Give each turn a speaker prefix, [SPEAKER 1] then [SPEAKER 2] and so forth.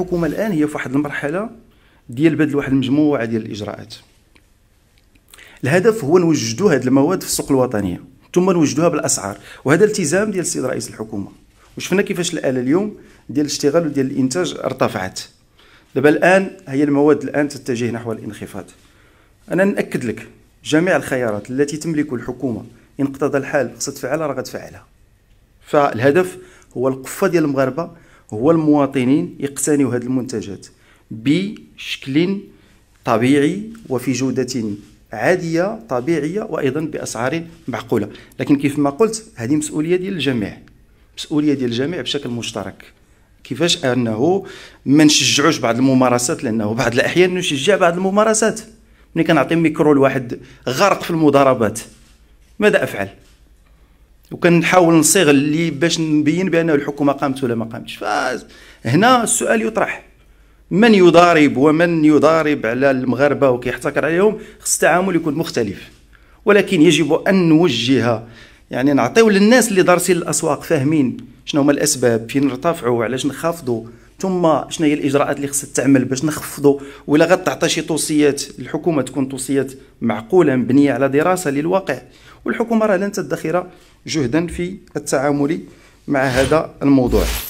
[SPEAKER 1] الحكومه الان هي في واحد المرحله ديال بدل واحد المجموعه ديال الاجراءات الهدف هو نوجدوا هذه المواد في السوق الوطنيه ثم نوجدوها بالاسعار وهذا التزام ديال السيد رئيس الحكومه وشفنا كيفاش الاله اليوم ديال الاشتغال وديال الانتاج ارتفعت دابا الان هي المواد الان تتجه نحو الانخفاض انا ناكد لك جميع الخيارات التي تملك الحكومه ان اقتضى الحال خصها تفعلها راه غتفعلها فالهدف هو القفه ديال المغاربه هو المواطنين يقتنيوا هذه المنتجات بشكل طبيعي وفي جودة عادية طبيعية وأيضا بأسعار معقولة لكن كيف ما قلت هذه مسؤولية ديال الجميع مسؤولية ديال الجميع بشكل مشترك كيفاش انه ما نشجعوش بعض الممارسات لانه بعض الاحيان نشجع بعض الممارسات ملي كنعطي ميكرو لواحد غرق في المضاربات ماذا افعل وكنحاول نصيغ اللي باش نبين بان الحكومه قامت ولا ما قامتش فهنا السؤال يطرح من يضارب ومن يضارب على المغاربه وكيحتكر عليهم خص التعامل يكون مختلف ولكن يجب ان نوجه يعني نعطيو للناس اللي دارسين الاسواق فاهمين شنو هما الاسباب فين نرتفعوا وعلاش نخافضوا ثم شنو هي الاجراءات اللي خصها تعمل باش نخفضوا ولا غتعطي شي توصيات الحكومه تكون توصيات معقوله مبنيه على دراسه للواقع والحكومه راه لن تدخر جهدا في التعامل مع هذا الموضوع